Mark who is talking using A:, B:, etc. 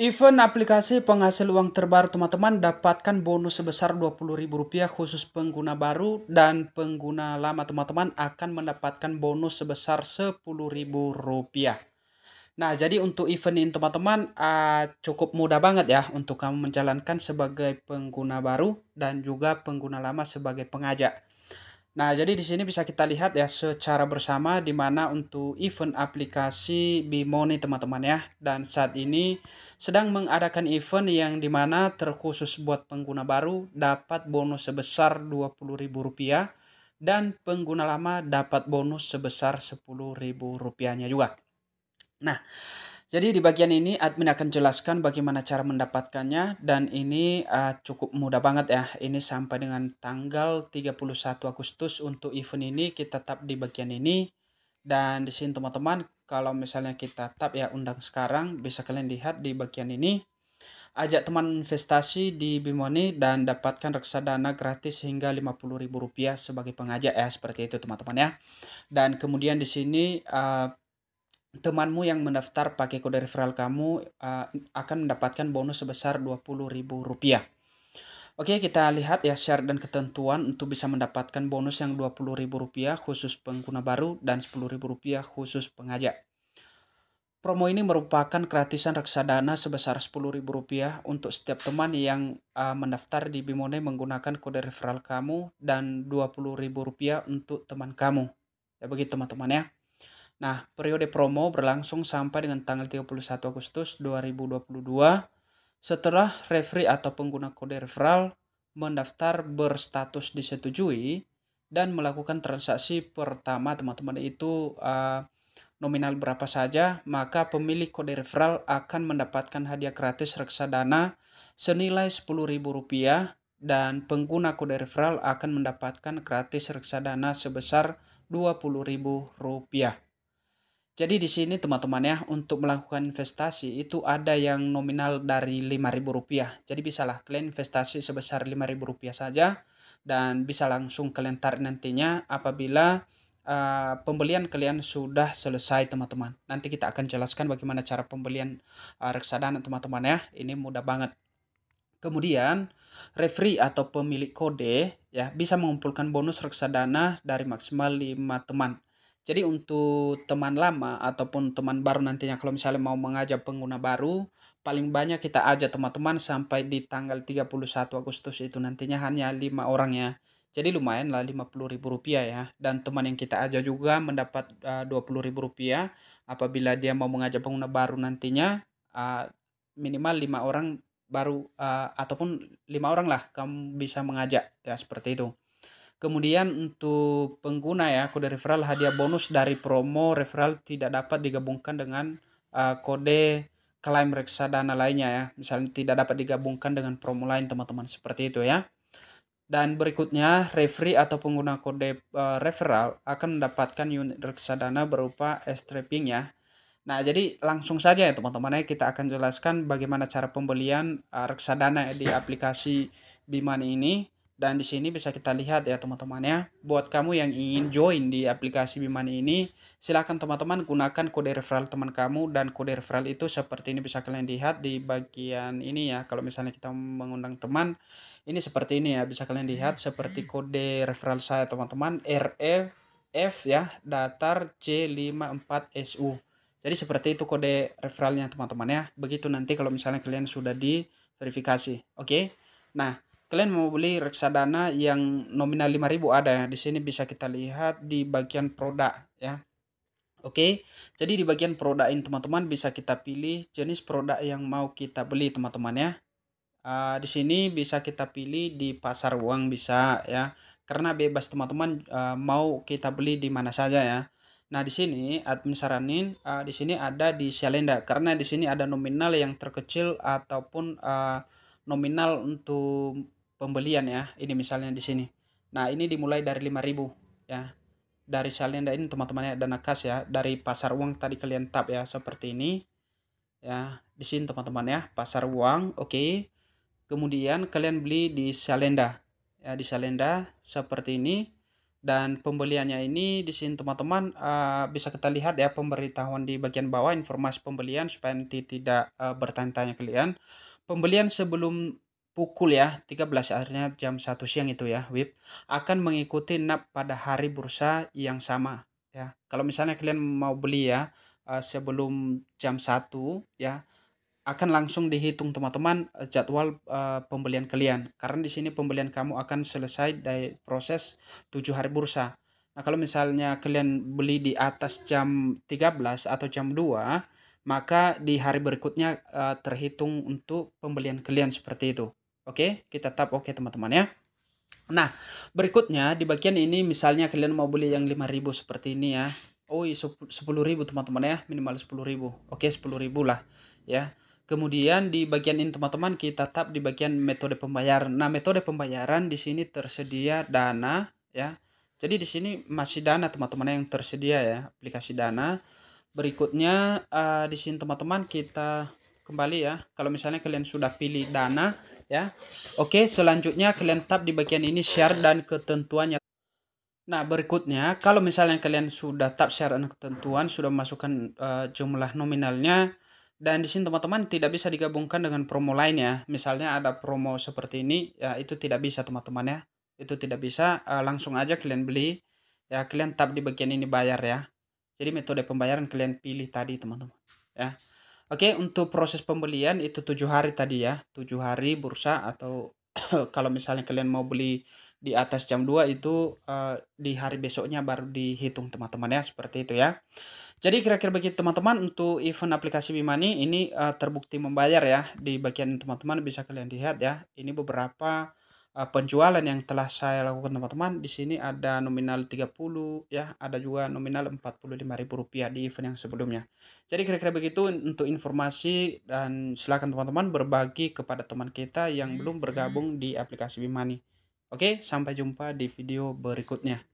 A: Event aplikasi penghasil uang terbaru teman-teman dapatkan bonus sebesar Rp20.000 khusus pengguna baru dan pengguna lama teman-teman akan mendapatkan bonus sebesar Rp10.000. Nah, jadi untuk event ini teman-teman uh, cukup mudah banget ya untuk kamu menjalankan sebagai pengguna baru dan juga pengguna lama sebagai pengajak. Nah, jadi di sini bisa kita lihat ya secara bersama di mana untuk event aplikasi Bimoni teman-teman ya. Dan saat ini sedang mengadakan event yang di mana terkhusus buat pengguna baru dapat bonus sebesar Rp20.000 dan pengguna lama dapat bonus sebesar Rp10.000-nya juga. Nah, jadi di bagian ini admin akan jelaskan bagaimana cara mendapatkannya dan ini uh, cukup mudah banget ya. Ini sampai dengan tanggal 31 Agustus untuk event ini kita tap di bagian ini. Dan di sini teman-teman kalau misalnya kita tap ya undang sekarang bisa kalian lihat di bagian ini. Ajak teman investasi di Bimoni dan dapatkan reksadana gratis hingga Rp50.000 sebagai pengajak ya seperti itu teman-teman ya. Dan kemudian di sini uh, temanmu yang mendaftar pakai kode referral kamu uh, akan mendapatkan bonus sebesar Rp20.000. Oke, kita lihat ya syarat dan ketentuan untuk bisa mendapatkan bonus yang Rp20.000 khusus pengguna baru dan Rp10.000 khusus pengajak. Promo ini merupakan gratisan reksadana sebesar Rp10.000 untuk setiap teman yang uh, mendaftar di Bimone menggunakan kode referral kamu dan Rp20.000 untuk teman kamu. Ya begitu teman-teman ya. Nah, periode promo berlangsung sampai dengan tanggal 31 Agustus 2022 setelah referee atau pengguna kode referral mendaftar berstatus disetujui dan melakukan transaksi pertama teman-teman itu uh, nominal berapa saja, maka pemilik kode referral akan mendapatkan hadiah gratis reksadana senilai Rp10.000 dan pengguna kode referral akan mendapatkan gratis reksadana sebesar Rp20.000. Jadi di sini teman-teman ya untuk melakukan investasi itu ada yang nominal dari Rp5.000. Jadi bisalah kalian investasi sebesar Rp5.000 saja dan bisa langsung kalian tarik nantinya apabila uh, pembelian kalian sudah selesai teman-teman. Nanti kita akan jelaskan bagaimana cara pembelian uh, reksadana teman-teman ya. Ini mudah banget. Kemudian, referee atau pemilik kode ya bisa mengumpulkan bonus reksadana dari maksimal 5 teman. Jadi untuk teman lama ataupun teman baru nantinya kalau misalnya mau mengajak pengguna baru, paling banyak kita ajak teman-teman sampai di tanggal 31 Agustus itu nantinya hanya lima orang ya. Jadi lumayan lah ribu rupiah ya. Dan teman yang kita ajak juga mendapat uh, ribu rupiah apabila dia mau mengajak pengguna baru nantinya uh, minimal lima orang baru uh, ataupun lima orang lah kamu bisa mengajak ya seperti itu. Kemudian untuk pengguna ya kode referral hadiah bonus dari promo referral tidak dapat digabungkan dengan uh, kode klaim reksadana lainnya ya. Misalnya tidak dapat digabungkan dengan promo lain teman-teman seperti itu ya. Dan berikutnya referee atau pengguna kode uh, referral akan mendapatkan unit reksadana berupa s ya. Nah, jadi langsung saja ya teman-teman ya kita akan jelaskan bagaimana cara pembelian uh, reksadana di aplikasi Bimani ini. Dan di sini bisa kita lihat ya teman-teman ya. Buat kamu yang ingin join di aplikasi Bimani ini, silahkan teman-teman gunakan kode referral teman kamu dan kode referral itu seperti ini bisa kalian lihat di bagian ini ya. Kalau misalnya kita mengundang teman, ini seperti ini ya. Bisa kalian lihat seperti kode referral saya teman-teman RF e ya, datar C54SU. Jadi seperti itu kode referralnya teman-teman ya. Begitu nanti kalau misalnya kalian sudah diverifikasi. Oke. Okay? Nah, kalian mau beli reksadana yang nominal 5000 ada ya di sini bisa kita lihat di bagian produk ya oke jadi di bagian produk ini teman-teman bisa kita pilih jenis produk yang mau kita beli teman-teman ya uh, di sini bisa kita pilih di pasar uang bisa ya karena bebas teman-teman uh, mau kita beli di mana saja ya Nah, di sini admin saranin uh, di sini ada di Shalenda karena di sini ada nominal yang terkecil ataupun uh, nominal untuk pembelian ya. Ini misalnya di sini. Nah, ini dimulai dari 5000 ya. Dari salin ini teman-teman ya dana kas ya dari pasar uang tadi kalian tap ya seperti ini. Ya, di sini teman-teman ya, pasar uang. Oke. Okay. Kemudian kalian beli di Salenda. Ya, di Salenda seperti ini dan pembeliannya ini di sini teman-teman uh, bisa kita lihat ya pemberitahuan di bagian bawah informasi pembelian supaya nanti tidak uh, bertanya-tanya kalian pembelian sebelum pukul ya 13 artinya jam 1 siang itu ya WIB akan mengikuti NAP pada hari bursa yang sama ya kalau misalnya kalian mau beli ya eh, sebelum jam 1 ya akan langsung dihitung teman-teman eh, jadwal uh, pembelian kalian karena di sini pembelian kamu akan selesai dari proses 7 hari bursa Nah, kalau misalnya kalian beli di atas jam 13 atau jam 2, maka di hari berikutnya uh, terhitung untuk pembelian kalian seperti itu. Oke, kita tap oke okay, teman-teman ya. Nah, berikutnya di bagian ini misalnya kalian mau beli yang 5000 seperti ini ya. Oh, 10000 iya, teman-teman ya, minimal 10000. Oke, 10000 lah ya. Kemudian di bagian ini teman-teman kita tap di bagian metode pembayaran. Nah, metode pembayaran di sini tersedia Dana ya. Jadi di sini masih Dana teman-teman yang tersedia ya, aplikasi Dana. Berikutnya uh, di sini teman-teman kita kembali ya kalau misalnya kalian sudah pilih dana ya oke selanjutnya kalian tap di bagian ini share dan ketentuannya nah berikutnya kalau misalnya kalian sudah tap share dan ketentuan sudah masukkan uh, eh, jumlah nominalnya dan di sini teman-teman tidak bisa digabungkan dengan promo lainnya misalnya ada promo seperti ini ya itu tidak bisa teman-teman ya itu tidak bisa uh, langsung aja kalian beli ya kalian tap di bagian ini bayar ya jadi metode pembayaran kalian pilih tadi teman-teman ya Oke, untuk proses pembelian itu tujuh hari tadi ya. tujuh hari bursa atau kalau misalnya kalian mau beli di atas jam 2 itu uh, di hari besoknya baru dihitung teman-teman ya, seperti itu ya. Jadi kira-kira begitu teman-teman untuk event aplikasi Bimani ini uh, terbukti membayar ya. Di bagian teman-teman bisa kalian lihat ya. Ini beberapa uh, penjualan yang telah saya lakukan teman-teman di sini ada nominal 30 ya ada juga nominal rp rupiah di event yang sebelumnya jadi kira-kira begitu untuk informasi dan silakan teman-teman berbagi kepada teman kita yang belum bergabung di aplikasi Bimani Oke sampai jumpa di video berikutnya